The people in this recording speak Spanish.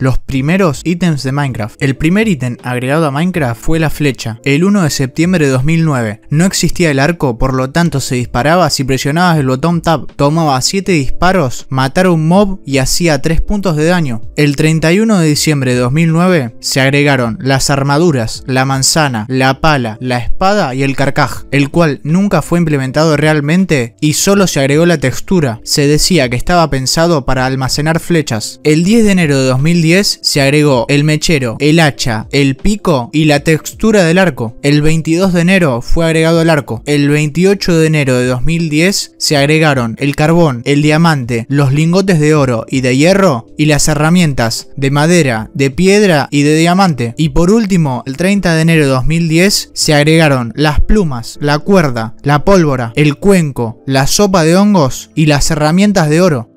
Los primeros ítems de Minecraft. El primer ítem agregado a Minecraft fue la flecha, el 1 de septiembre de 2009. No existía el arco, por lo tanto se disparaba si presionabas el botón Tab. Tomaba 7 disparos, matar un mob y hacía 3 puntos de daño. El 31 de diciembre de 2009 se agregaron las armaduras, la manzana, la pala, la espada y el carcaj, el cual nunca fue implementado realmente y solo se agregó la textura. Se decía que estaba pensado para almacenar flechas. El 10 de enero de 2010 se agregó el mechero, el hacha, el pico y la textura del arco. El 22 de enero fue agregado el arco. El 28 de enero de 2010 se agregaron el carbón, el diamante, los lingotes de oro y de hierro y las herramientas de madera, de piedra y de diamante. Y por último, el 30 de enero de 2010 se agregaron las plumas, la cuerda, la pólvora, el cuenco, la sopa de hongos y las herramientas de oro.